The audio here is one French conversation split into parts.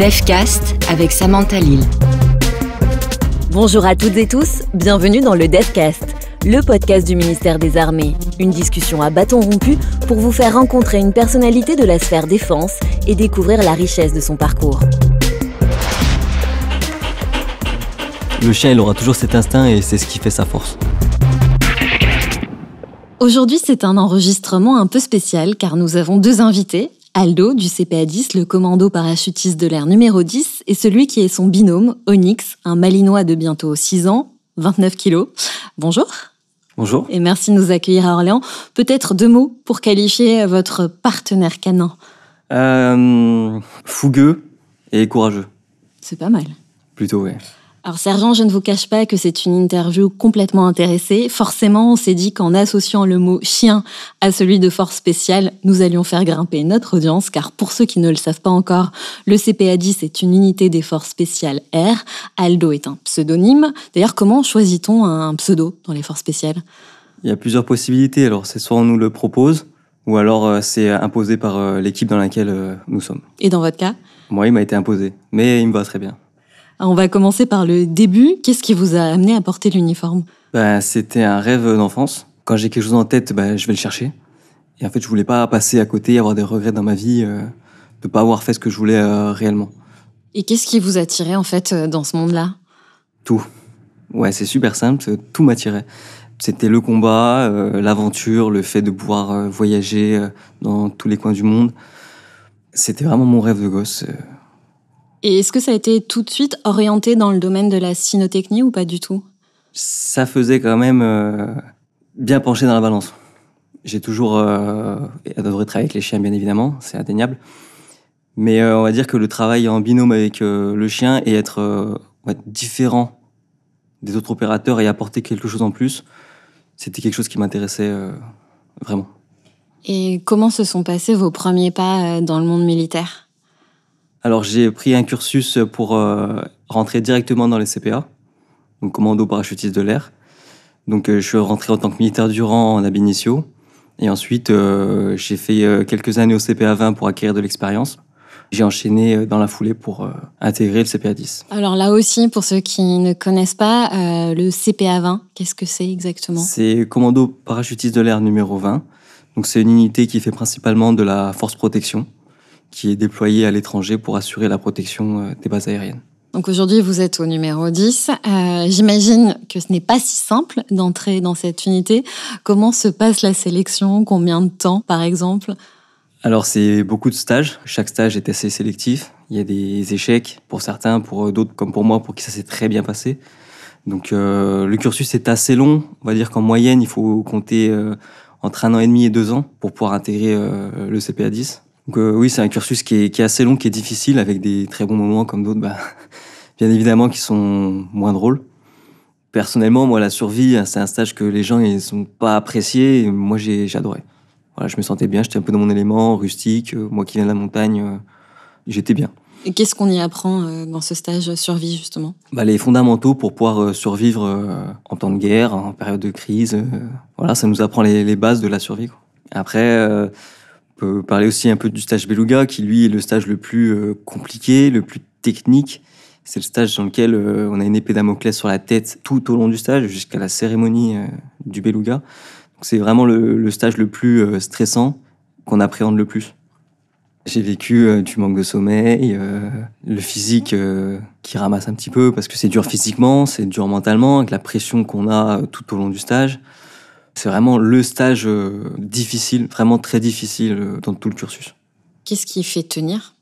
DevCast avec Samantha Lille. Bonjour à toutes et tous, bienvenue dans le DevCast, le podcast du ministère des Armées. Une discussion à bâton rompu pour vous faire rencontrer une personnalité de la sphère défense et découvrir la richesse de son parcours. Le chien, il aura toujours cet instinct et c'est ce qui fait sa force. Aujourd'hui, c'est un enregistrement un peu spécial car nous avons deux invités, Aldo, du CPA-10, le commando parachutiste de l'air numéro 10, et celui qui est son binôme, Onyx, un malinois de bientôt 6 ans, 29 kilos. Bonjour. Bonjour. Et merci de nous accueillir à Orléans. Peut-être deux mots pour qualifier votre partenaire canin. Euh, fougueux et courageux. C'est pas mal. Plutôt, oui. Alors Sergent, je ne vous cache pas que c'est une interview complètement intéressée. Forcément, on s'est dit qu'en associant le mot chien à celui de force spéciale, nous allions faire grimper notre audience, car pour ceux qui ne le savent pas encore, le CPA-10 est une unité des forces spéciales R. Aldo est un pseudonyme. D'ailleurs, comment choisit-on un pseudo dans les forces spéciales Il y a plusieurs possibilités. Alors c'est soit on nous le propose, ou alors euh, c'est imposé par euh, l'équipe dans laquelle euh, nous sommes. Et dans votre cas Moi, il m'a été imposé, mais il me va très bien. On va commencer par le début. Qu'est-ce qui vous a amené à porter l'uniforme bah, C'était un rêve d'enfance. Quand j'ai quelque chose en tête, bah, je vais le chercher. Et en fait, je voulais pas passer à côté, avoir des regrets dans ma vie, de euh, de pas avoir fait ce que je voulais euh, réellement. Et qu'est-ce qui vous attirait en fait euh, dans ce monde-là Tout. Ouais, c'est super simple, tout m'attirait. C'était le combat, l'aventure, le fait de pouvoir voyager dans tous les coins du monde. C'était vraiment mon rêve de gosse. Et est-ce que ça a été tout de suite orienté dans le domaine de la cynotechnie ou pas du tout Ça faisait quand même euh, bien pencher dans la balance. J'ai toujours euh, adoré travailler avec les chiens, bien évidemment, c'est indéniable. Mais euh, on va dire que le travail en binôme avec euh, le chien et être, différent des autres opérateurs et apporter quelque chose en plus, c'était quelque chose qui m'intéressait vraiment. Et comment se sont passés vos premiers pas dans le monde militaire alors j'ai pris un cursus pour euh, rentrer directement dans les CPA, donc commando parachutiste de l'air. Donc euh, je suis rentré en tant que militaire durant rang en ab initio. Et ensuite, euh, j'ai fait quelques années au CPA 20 pour acquérir de l'expérience. J'ai enchaîné dans la foulée pour intégrer le CPA 10. Alors là aussi, pour ceux qui ne connaissent pas, le CPA 20, qu'est-ce que c'est exactement C'est commando parachutiste de l'air numéro 20. Donc c'est une unité qui fait principalement de la force protection qui est déployé à l'étranger pour assurer la protection euh, des bases aériennes. Donc aujourd'hui, vous êtes au numéro 10. Euh, j'imagine que ce n'est pas si simple d'entrer dans cette unité. Comment se passe la sélection Combien de temps, par exemple Alors, c'est beaucoup de stages. Chaque stage est assez sélectif. Il y a des échecs pour certains, pour euh, d'autres, comme pour moi, pour qui ça s'est très bien passé. Donc, le cursus est assez long. On va dire qu'en moyenne, il faut compter entre un an et demi et deux ans pour pouvoir intégrer le CPA 10. Donc euh, oui, c'est un cursus qui est, assez long, qui est difficile, avec des très bons moments comme d'autres, bah, bien évidemment, qui sont moins drôles. Personnellement, moi, la survie, hein, c'est un stage que les gens ils sont pas appréciés. moi, j'ai j'adorais. Voilà, je me sentais bien, j'étais un peu dans mon élément, rustique. Euh, moi qui viens de la montagne, euh, j'étais bien. Et qu'est-ce qu'on y apprend dans ce stage survie, justement bah, Les fondamentaux pour pouvoir survivre en temps de guerre, en période de crise. Voilà, ça nous apprend les, bases de la survie. Après, peut parler aussi un peu du stage Beluga, qui lui est le stage le plus euh, compliqué, le plus technique. C'est le stage dans lequel euh, on a une épée d'Amoclès sur la tête tout au long du stage, jusqu'à la cérémonie euh, du Beluga. C'est vraiment le, stage le plus stressant qu'on appréhende le plus. J'ai vécu du manque de sommeil, le physique qui ramasse un petit peu parce que c'est dur physiquement, c'est dur mentalement, avec la pression qu'on a tout au long du stage. C'est vraiment le stage euh, difficile, vraiment très difficile euh, dans tout le cursus. Qu'est-ce qui fait tenir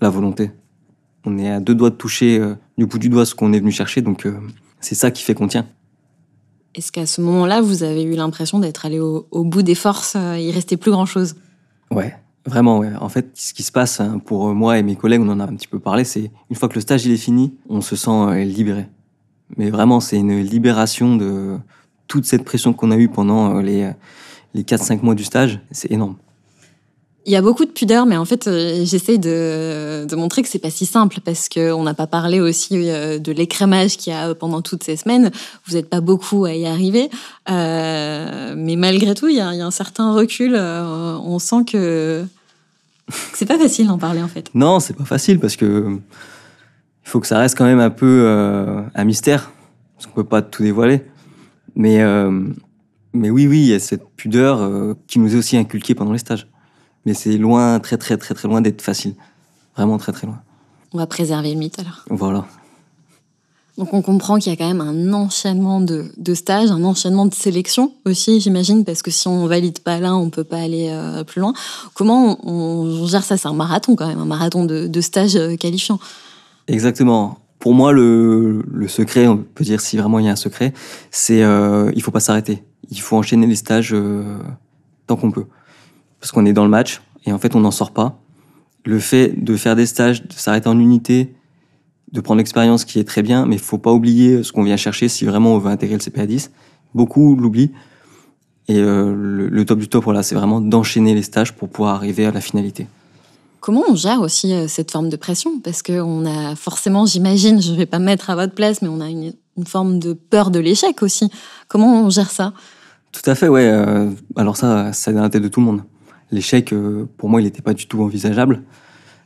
La volonté. On est à deux doigts de toucher euh, du bout du doigt ce qu'on est venu chercher, donc c'est ça qui fait qu'on tient. Est-ce qu'à ce, moment-là, vous avez eu l'impression d'être allé au, bout des forces, il il restait plus grand-chose Ouais, vraiment, ouais. En fait, ce qui se passe hein, pour moi et mes collègues, on en a un petit peu parlé, c'est une fois que le stage il est fini, on se sent libéré. Mais vraiment, c'est une libération de, toute cette pression qu'on a eue pendant euh, les, euh, les 4-5 mois du stage, c'est énorme. Il y a beaucoup de pudeur, mais en fait, euh, j'essaie de, montrer que c'est pas si simple parce qu'on n'a pas parlé aussi de l'écrémage qu'il y a pendant toutes ces semaines. Vous n'êtes pas beaucoup à y arriver, mais malgré tout, il y, a un certain recul. on sent que c'est pas facile d'en parler en fait. Non, c'est pas facile parce que il faut que ça reste quand même un peu un mystère parce qu'on peut pas tout dévoiler. Mais, euh, mais oui, oui, il y a cette pudeur euh, qui nous est aussi inculquée pendant les stages. Mais c'est loin, très, très, très, très loin d'être facile. Vraiment très, très loin. On va préserver le mythe alors. Voilà. Donc on comprend qu'il y a quand même un enchaînement de, de stages, un enchaînement de sélections aussi, j'imagine, parce que si on valide pas là, on peut pas aller euh, plus loin. Comment on, gère ça C'est un marathon quand même, un marathon de, de stages qualifiants. Exactement pour moi, le, secret, on peut dire si vraiment il y a un secret, c'est euh, il faut pas s'arrêter. Il faut enchaîner les stages euh, tant qu'on peut. Parce qu'on est dans le match et en fait, on n'en sort pas. Le fait de faire des stages, de s'arrêter en unité, de prendre l'expérience qui est très bien, mais il faut pas oublier ce qu'on vient chercher si vraiment on veut intégrer le CPA10. Beaucoup l'oublient. Et euh, le, top du top, voilà, c'est vraiment d'enchaîner les stages pour pouvoir arriver à la finalité. Comment on gère aussi euh, cette forme de pression Parce qu'on a forcément, j'imagine, je ne vais pas mettre à votre place, mais on a une, forme de peur de l'échec aussi. Comment on gère ça Tout à fait, ouais. Euh, alors ça, ça dans la tête de tout le monde. L'échec, euh, pour moi, il n'était pas du tout envisageable.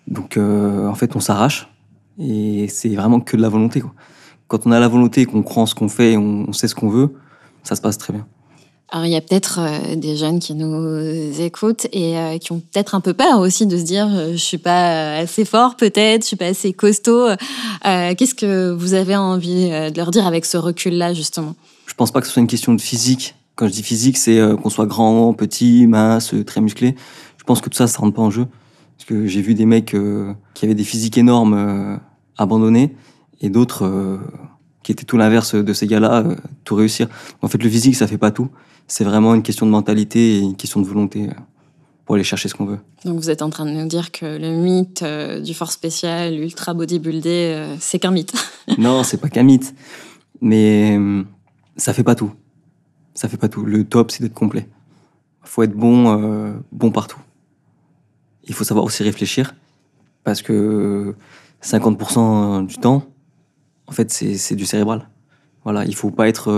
Donc, en fait, on s'arrache. Et c'est vraiment que de la volonté. Quand on a la volonté, qu'on croit en ce qu'on fait, on sait ce qu'on veut, ça se passe très bien. Alors il y a peut-être euh, des jeunes qui nous écoutent et euh, qui ont peut-être un peu peur aussi de se dire euh, je suis pas assez fort peut-être, je suis pas assez costaud. Qu'est-ce que vous avez envie de leur dire avec ce recul-là justement Je pense pas que ce soit une question de physique. Quand je dis physique, c'est qu'on soit grand, petit, mince, très musclé. Je pense que tout ça, ça rentre pas en jeu. Parce que j'ai vu des mecs qui avaient des physiques énormes abandonnés et d'autres qui étaient tout l'inverse de ces gars-là, tout réussir. En fait, le physique, ça fait pas tout c'est vraiment une question de mentalité et une question de volonté euh, pour aller chercher ce qu'on veut. Donc vous êtes en train de nous dire que le mythe euh, du fort spécial, ultra bodybuildé, euh, c'est qu'un mythe. non, c'est pas qu'un mythe. Mais ça fait pas tout. Ça fait pas tout. Le top, c'est d'être complet. Il faut être bon, bon partout. Il faut savoir aussi réfléchir. Parce que 50% du temps, en fait, c'est du cérébral. Voilà, il faut pas être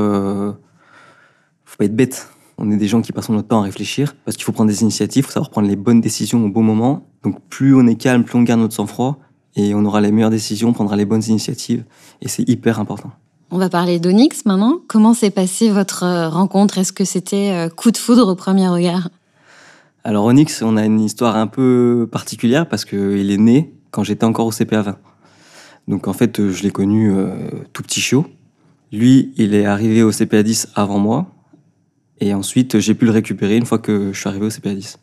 faut pas être bête. On est des gens qui passons notre temps à réfléchir parce qu'il faut prendre des initiatives, faut savoir prendre les bonnes décisions au bon moment. Donc plus on est calme, plus on garde notre sang-froid et on aura les meilleures décisions, on prendra les bonnes initiatives et c'est hyper important. On va parler d'Onyx maintenant. Comment s'est passée votre euh, rencontre Est-ce que c'était euh, coup de foudre au premier regard Alors Onyx, on a une histoire un peu particulière parce qu'il est né quand j'étais encore au CPA 20. Donc en fait, euh, je l'ai connu tout petit chiot. Lui, il est arrivé au CPA 10 avant moi. Et ensuite, j'ai pu le récupérer une fois que je suis arrivé au CPA10.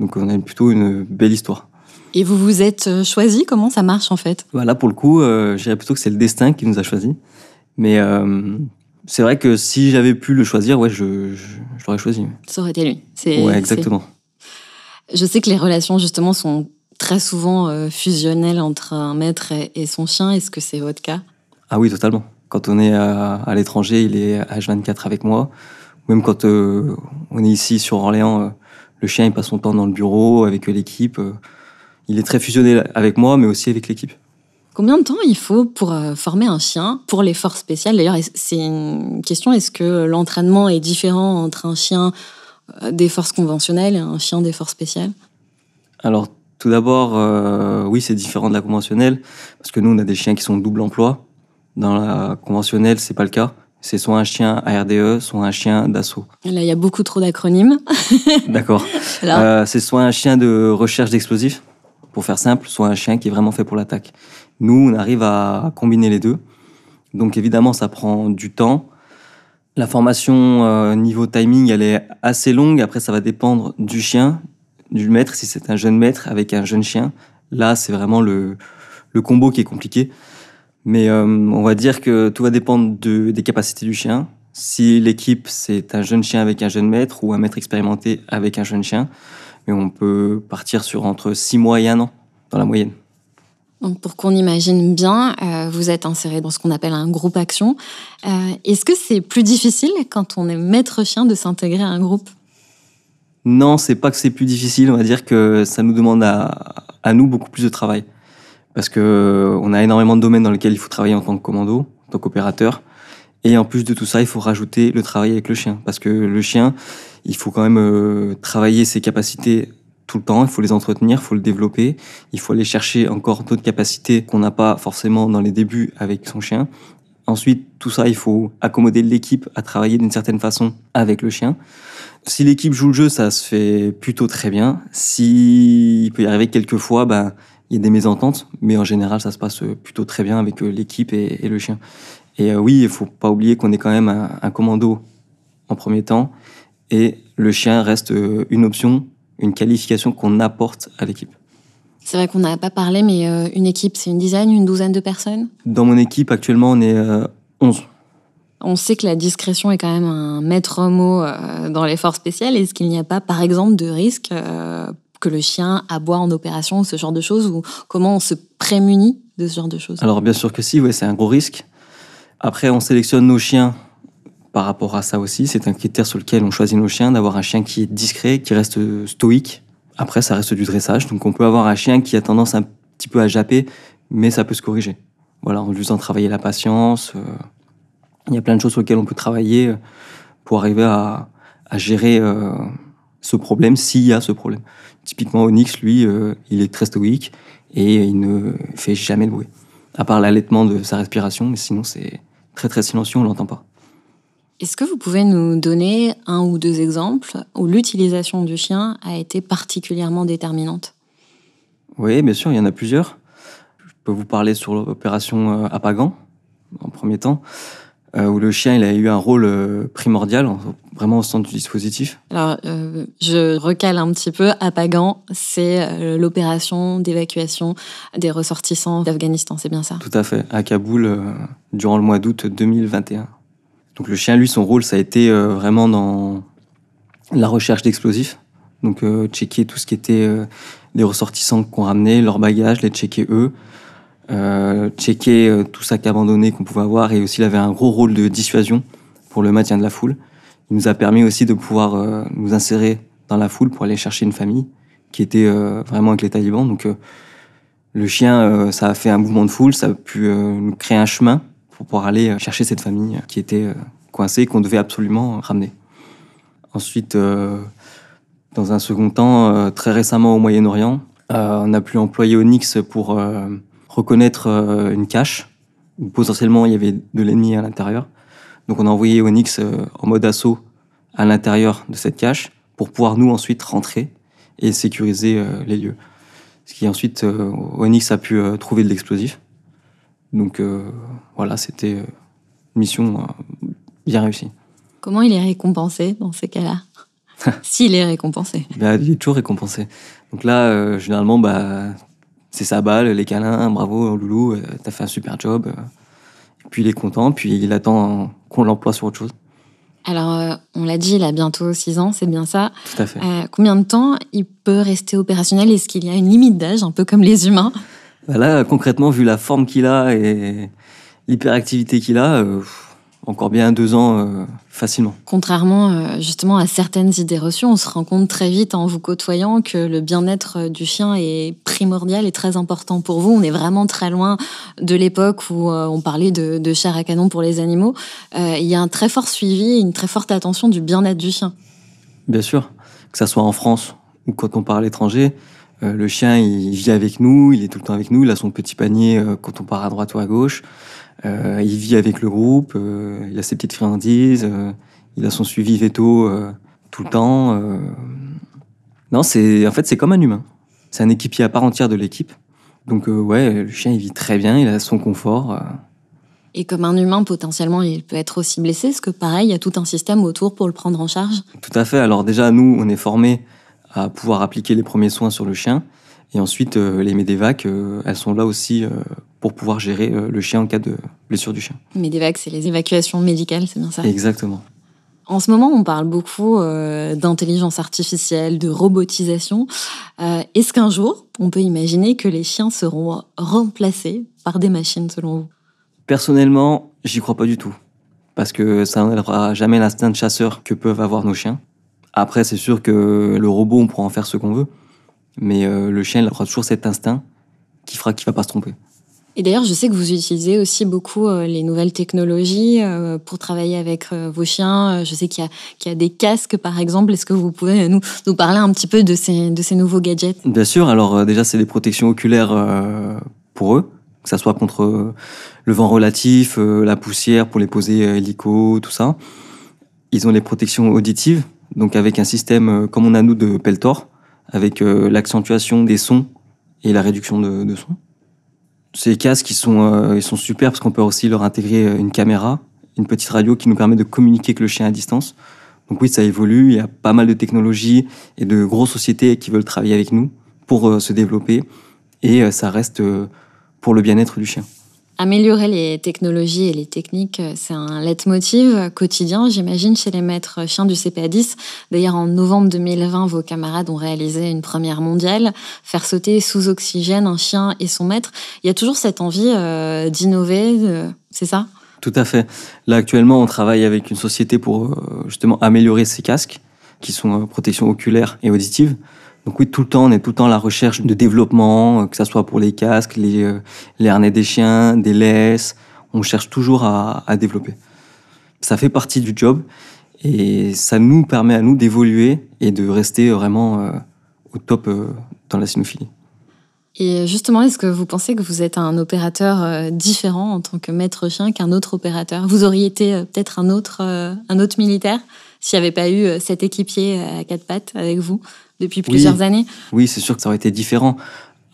Donc on a plutôt une belle histoire. Et vous vous êtes euh, choisi Comment ça marche en fait Là, pour le coup, euh, je dirais plutôt que c'est le destin qui nous a choisis. Mais euh, c'est vrai que si j'avais pu le choisir, ouais, je, l'aurais choisi. Ça aurait été lui. Ouais, exactement. Je sais que les relations justement sont très souvent fusionnelles entre un maître et son chien. Est-ce que c'est votre cas Ah oui, totalement. Quand on est à, à l'étranger, il est H24 avec moi. Même quand euh, on est ici sur Orléans, euh, le chien il passe son temps dans le bureau avec l'équipe. Euh, il est très fusionné avec moi, mais aussi avec l'équipe. Combien de temps il faut pour former un chien pour les forces spéciales D'ailleurs, c'est une question est-ce que l'entraînement est différent entre un chien des forces conventionnelles et un chien des forces spéciales Alors, tout d'abord, oui, c'est différent de la conventionnelle parce que nous, on a des chiens qui sont double emploi. Dans la conventionnelle, c'est pas le cas c'est soit un chien ARDE, soit un chien d'assaut. Là, il y a beaucoup trop d'acronymes. D'accord. Euh, c'est soit un chien de recherche d'explosifs, pour faire simple, soit un chien qui est vraiment fait pour l'attaque. Nous, on arrive à combiner les deux. Donc évidemment, ça prend du temps. La formation euh, niveau timing, elle est assez longue. Après, ça va dépendre du chien, du maître, si c'est un jeune maître avec un jeune chien. Là, c'est vraiment le combo qui est compliqué. Mais euh, on va dire que tout va dépendre des capacités du chien. Si l'équipe, c'est un jeune chien avec un jeune maître ou un maître expérimenté avec un jeune chien, mais on peut partir sur entre 6 mois et 1 an dans la moyenne. Donc pour qu'on imagine bien, euh, vous êtes inséré dans ce qu'on appelle un groupe action. Euh, est-ce que c'est plus difficile quand on est maître chien de s'intégrer à un groupe Non, c'est pas que c'est plus difficile. On va dire que ça nous demande à nous beaucoup plus de travail parce que euh, on a énormément de domaines dans lesquels il faut travailler en tant que commando, en tant qu'opérateur. Et en plus de tout ça, il faut rajouter le travail avec le chien, parce que le chien, il faut quand même euh, travailler ses capacités tout le temps, il faut les entretenir, il faut le développer, il faut aller chercher encore d'autres capacités qu'on n'a pas forcément dans les débuts avec son chien. Ensuite, tout ça, il faut accommoder l'équipe à travailler d'une certaine façon avec le chien. Si l'équipe joue le jeu, ça se fait plutôt très bien. S'il peut y arriver quelques fois, ben, il y a des mésententes, mais en général, ça se passe euh, plutôt très bien avec euh, l'équipe et, le chien. Et euh, oui, il faut pas oublier qu'on est quand même un, commando en premier temps, et le chien reste une option, une qualification qu'on apporte à l'équipe. C'est vrai qu'on n'a pas parlé, mais une équipe, c'est une dizaine, une douzaine de personnes Dans mon équipe, actuellement, on est onze. 11. On sait que la discrétion est quand même un maître mot dans les forces spéciales. Est-ce qu'il n'y a pas, par exemple, de risque que le chien aboie en opération, ce genre de choses, ou comment on se prémunit de ce genre de choses Alors bien sûr que si, ouais, c'est un gros risque. Après, on sélectionne nos chiens par rapport à ça aussi. C'est un critère sur lequel on choisit nos chiens, d'avoir un chien qui est discret, qui reste stoïque. Après, ça reste du dressage, donc on peut avoir un chien qui a tendance un petit peu à japper, mais ça peut se corriger. Voilà, en lui faisant travailler la patience. Euh, il y a plein de choses sur lesquelles on peut travailler euh, pour arriver à, gérer euh, ce problème s'il y a ce problème. Typiquement, Onyx, lui, euh, il est très stoïque et il ne fait jamais de bruit. À part l'allaitement de sa respiration, mais sinon, c'est très très silencieux, on ne l'entend pas. Est-ce que vous pouvez nous donner un ou deux exemples où l'utilisation du chien a été particulièrement déterminante Oui, bien sûr, il y en a plusieurs. Je peux vous parler sur l'opération euh, Apagan, en premier temps. Euh, où le chien il a eu un rôle euh, primordial, vraiment au centre du dispositif Alors, euh, je recale un petit peu. À Pagan, c'est l'opération d'évacuation des ressortissants d'Afghanistan, c'est bien ça Tout à fait, à Kaboul, durant le mois d'août 2021. Donc le chien, lui, son rôle, ça a été vraiment dans la recherche d'explosifs. Donc checker tout ce qui était les ressortissants qu'on ramenait, leurs bagages, les checker eux. Euh, checker euh, tout sac abandonné qu'on pouvait avoir et aussi il avait un gros rôle de dissuasion pour le maintien de la foule. Il nous a permis aussi de pouvoir euh, nous insérer dans la foule pour aller chercher une famille qui était vraiment avec les talibans. Donc le chien, ça a fait un mouvement de foule, ça a pu nous créer un chemin pour pouvoir aller chercher cette famille qui était coincée et qu'on devait absolument ramener. Ensuite, dans un second temps, très récemment au Moyen-Orient, on a pu employer Onyx pour reconnaître euh, une cache où potentiellement il y avait de l'ennemi à l'intérieur. Donc on a envoyé Onyx euh, en mode assaut à l'intérieur de cette cache pour pouvoir nous ensuite rentrer et sécuriser euh, les lieux. Ce qui ensuite, Onyx a pu trouver de l'explosif. Donc voilà, c'était une mission bien réussie. Comment il est récompensé dans ces cas-là S'il est récompensé. Bah, il est toujours récompensé. Donc là, généralement, bah, c'est sa balle, les câlins, bravo loulou, euh, t'as fait un super job. Euh. puis il est content, puis il attend qu'on l'emploie sur autre chose. Alors, euh, on l'a dit, il a bientôt 6 ans, c'est bien ça. Tout à fait. combien de temps il peut rester opérationnel Est-ce qu'il y a une limite d'âge, un peu comme les humains bah Là, concrètement, vu la forme qu'il a et l'hyperactivité qu'il a, encore bien deux ans euh, facilement. Contrairement euh, justement à certaines idées reçues, on se rend compte très vite en vous côtoyant que le bien-être euh, du chien est primordial et très important pour vous. On est vraiment très loin de l'époque où on parlait de, de, chair à canon pour les animaux. il y a un très fort suivi, une très forte attention du bien-être du chien. Bien sûr, que ce soit en France ou quand on part à l'étranger, le chien il vit avec nous, il est tout le temps avec nous, il a son petit panier quand on part à droite ou à gauche. Euh, il vit avec le groupe, euh, il a ses petites friandises, euh, il a son suivi veto tout le temps. Non, c'est en fait c'est comme un humain. C'est un équipier à part entière de l'équipe. Donc ouais, le chien il vit très bien, il a son confort. Et comme un humain potentiellement, il peut être aussi blessé, Est-ce que pareil, il y a tout un système autour pour le prendre en charge. Tout à fait. Alors déjà nous, on est formés à pouvoir appliquer les premiers soins sur le chien, et ensuite les médévacs, elles sont là aussi pour pouvoir gérer euh, le chien en cas de blessure du chien. Mais des vagues, c'est les évacuations médicales, c'est bien ça Exactement. En ce moment, on parle beaucoup euh, d'intelligence artificielle, de robotisation. Euh, est-ce qu'un jour, on peut imaginer que les chiens seront remplacés par des machines, selon vous Personnellement, j'y crois pas du tout. Parce que ça n'aura jamais l'instinct de chasseur que peuvent avoir nos chiens. Après, c'est sûr que le robot, on pourra en faire ce qu'on veut. Mais le chien, il aura toujours cet instinct qui fera qu'il va pas se tromper. Et d'ailleurs, je sais que vous utilisez aussi beaucoup euh, les nouvelles technologies euh, pour travailler avec euh, vos chiens. Je sais qu'il y, y, a des casques, par exemple. Est-ce que vous pouvez nous, nous parler un petit peu de ces, de ces nouveaux gadgets Bien sûr. Alors déjà, c'est des protections oculaires pour eux, que ça soit contre le vent relatif, la poussière pour les poser hélico, tout ça. Ils ont les protections auditives, donc avec un système comme on a nous de Peltor, avec l'accentuation des sons et la réduction de, de sons. Ces casques, ils sont, euh, ils sont super parce qu'on peut aussi leur intégrer euh, une caméra, une petite radio qui nous permet de communiquer avec le chien à distance. Donc oui, ça évolue, il y a pas mal de technologies et de grosses sociétés qui veulent travailler avec nous pour euh, se développer et ça reste pour le bien-être du chien. Améliorer les technologies et les techniques, euh, c'est un leitmotiv quotidien, j'imagine, chez les maîtres chiens du CPA10. D'ailleurs, en novembre 2020, vos camarades ont réalisé une première mondiale, faire sauter sous oxygène un chien et son maître. Il y a toujours cette envie euh, d'innover, euh, c'est ça Tout à fait. Là, actuellement, on travaille avec une société pour justement améliorer ces casques, qui sont protection oculaire et auditive. Donc oui, tout le temps, on est tout le temps à la recherche de développement, euh, que ce soit pour les casques, euh, les, harnais des chiens, des laisses. On cherche toujours à, développer. Ça fait partie du job et ça nous permet à nous d'évoluer et de rester vraiment euh, au top dans la cynophilie. Et justement, est-ce que vous pensez que vous êtes un opérateur différent en tant que maître chien qu'un autre opérateur Vous auriez été peut-être un autre, un autre militaire s'il n'y avait pas eu cet équipier à quatre pattes avec vous depuis plusieurs années. Oui, c'est sûr que ça aurait été différent.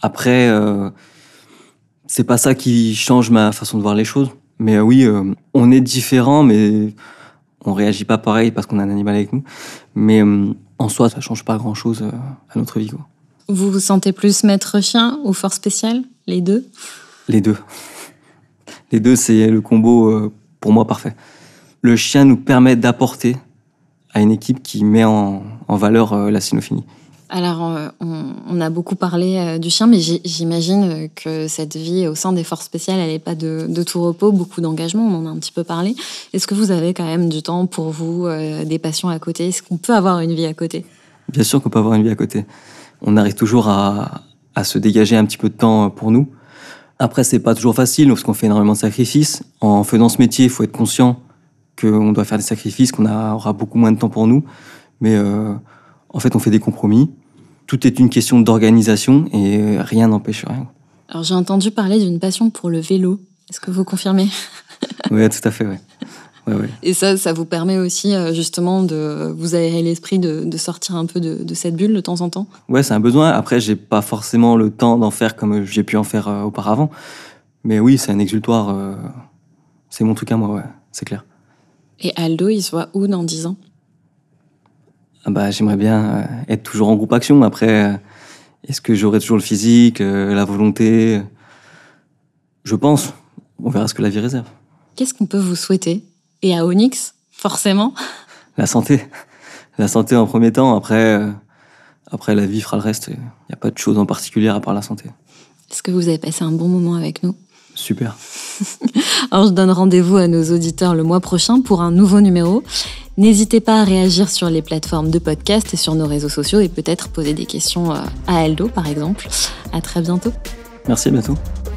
Après, euh, c'est pas ça qui change ma façon de voir les choses. Mais euh, oui, euh, on est différent, mais on réagit pas pareil parce qu'on a un animal avec nous. Mais en soi, ça change pas grand chose à notre vie. Vous vous sentez plus maître chien ou fort spécial Les deux Les deux. Les deux, c'est le combo pour moi parfait. Le chien nous permet d'apporter à une équipe qui met en, valeur euh, la cynophilie. Alors, euh, on, a beaucoup parlé euh, du chien, mais j'imagine que cette vie au sein des forces spéciales, elle n'est pas de, tout repos, beaucoup d'engagement, on en a un petit peu parlé. Est-ce que vous avez quand même du temps pour vous, des passions à côté Est-ce qu'on peut avoir une vie à côté Bien sûr qu'on peut avoir une vie à côté. On arrive toujours à, à se dégager un petit peu de temps pour nous. Après, c'est pas toujours facile parce qu'on fait énormément de sacrifices. En faisant ce métier, il faut être conscient qu'on doit faire des sacrifices, qu'on aura beaucoup moins de temps pour nous. Mais euh, en fait, on fait des compromis. Tout est une question d'organisation et euh, rien n'empêche rien. Alors j'ai entendu parler d'une passion pour le vélo. Est-ce que vous confirmez Oui, tout à fait. oui. Et ça, ça vous permet aussi euh, justement de vous aérer l'esprit, de, sortir un peu de, cette bulle de temps en temps Ouais, c'est un besoin. Après, j'ai pas forcément le temps d'en faire comme j'ai pu en faire auparavant. Mais oui, c'est un exultoire. c'est mon truc à moi, ouais, c'est clair. Et Aldo, il se voit où dans 10 ans ah bah, J'aimerais bien euh, être toujours en groupe action. Après, euh, est-ce que j'aurai toujours le physique, euh, la volonté Je pense. On verra ce que la vie réserve. Qu'est-ce qu'on peut vous souhaiter Et à Onyx, forcément La santé. La santé en premier temps. Après, après la vie fera le reste. Il n'y a pas de chose en particulier à part la santé. Est-ce que vous avez passé un bon moment avec nous Super. Alors je donne rendez-vous à nos auditeurs le mois prochain pour un nouveau numéro. N'hésitez pas à réagir sur les plateformes de podcast et sur nos réseaux sociaux et peut-être poser des questions euh, à Aldo par exemple. À très bientôt. Merci, à